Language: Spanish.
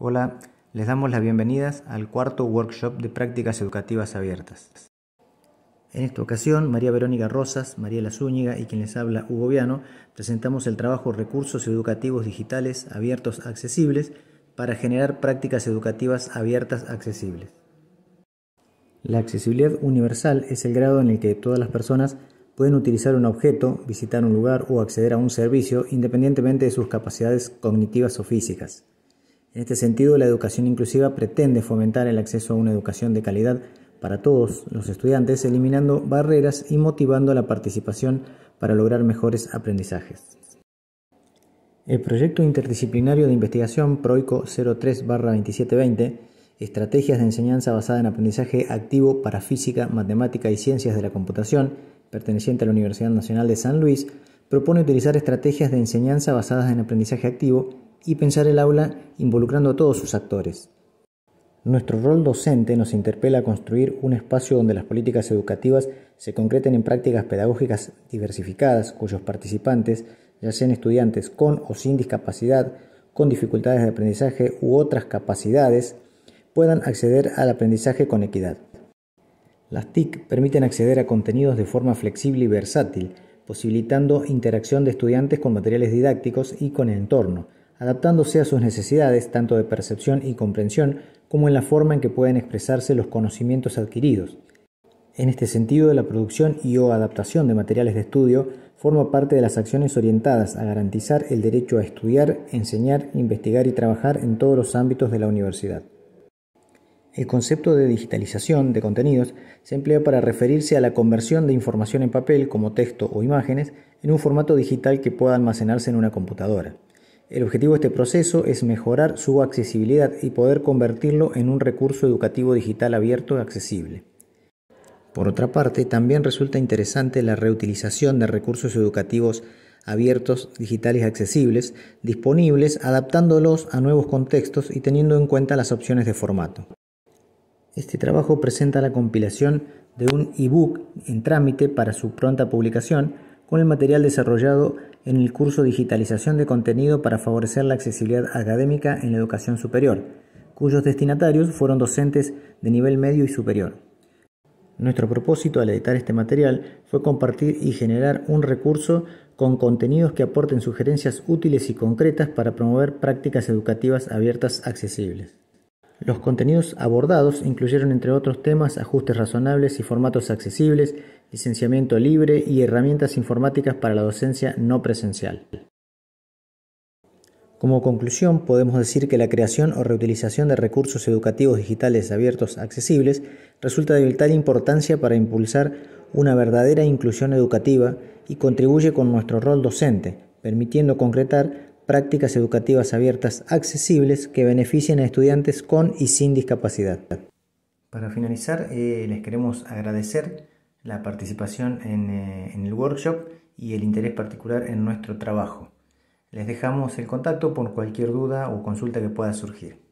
Hola, les damos las bienvenidas al cuarto workshop de prácticas educativas abiertas. En esta ocasión, María Verónica Rosas, Mariela Zúñiga y quien les habla Hugo Viano presentamos el trabajo Recursos Educativos Digitales Abiertos Accesibles para generar prácticas educativas abiertas accesibles. La accesibilidad universal es el grado en el que todas las personas pueden utilizar un objeto, visitar un lugar o acceder a un servicio independientemente de sus capacidades cognitivas o físicas. En este sentido, la educación inclusiva pretende fomentar el acceso a una educación de calidad para todos los estudiantes, eliminando barreras y motivando la participación para lograr mejores aprendizajes. El proyecto interdisciplinario de investigación PROICO 03-2720, Estrategias de enseñanza basada en aprendizaje activo para física, matemática y ciencias de la computación, perteneciente a la Universidad Nacional de San Luis, propone utilizar estrategias de enseñanza basadas en aprendizaje activo y pensar el aula involucrando a todos sus actores. Nuestro rol docente nos interpela a construir un espacio donde las políticas educativas se concreten en prácticas pedagógicas diversificadas, cuyos participantes, ya sean estudiantes con o sin discapacidad, con dificultades de aprendizaje u otras capacidades, puedan acceder al aprendizaje con equidad. Las TIC permiten acceder a contenidos de forma flexible y versátil, posibilitando interacción de estudiantes con materiales didácticos y con el entorno, adaptándose a sus necesidades tanto de percepción y comprensión como en la forma en que pueden expresarse los conocimientos adquiridos. En este sentido, la producción y o adaptación de materiales de estudio forma parte de las acciones orientadas a garantizar el derecho a estudiar, enseñar, investigar y trabajar en todos los ámbitos de la universidad. El concepto de digitalización de contenidos se emplea para referirse a la conversión de información en papel como texto o imágenes en un formato digital que pueda almacenarse en una computadora. El objetivo de este proceso es mejorar su accesibilidad y poder convertirlo en un recurso educativo digital abierto y accesible. Por otra parte, también resulta interesante la reutilización de recursos educativos abiertos, digitales y accesibles, disponibles, adaptándolos a nuevos contextos y teniendo en cuenta las opciones de formato. Este trabajo presenta la compilación de un ebook en trámite para su pronta publicación con el material desarrollado en el curso Digitalización de Contenido para favorecer la accesibilidad académica en la educación superior, cuyos destinatarios fueron docentes de nivel medio y superior. Nuestro propósito al editar este material fue compartir y generar un recurso con contenidos que aporten sugerencias útiles y concretas para promover prácticas educativas abiertas accesibles. Los contenidos abordados incluyeron entre otros temas ajustes razonables y formatos accesibles, licenciamiento libre y herramientas informáticas para la docencia no presencial. Como conclusión, podemos decir que la creación o reutilización de recursos educativos digitales abiertos accesibles resulta de vital importancia para impulsar una verdadera inclusión educativa y contribuye con nuestro rol docente, permitiendo concretar prácticas educativas abiertas accesibles que beneficien a estudiantes con y sin discapacidad. Para finalizar, eh, les queremos agradecer la participación eh, en el workshop y el interés particular en nuestro trabajo. Les dejamos el contacto por cualquier duda o consulta que pueda surgir.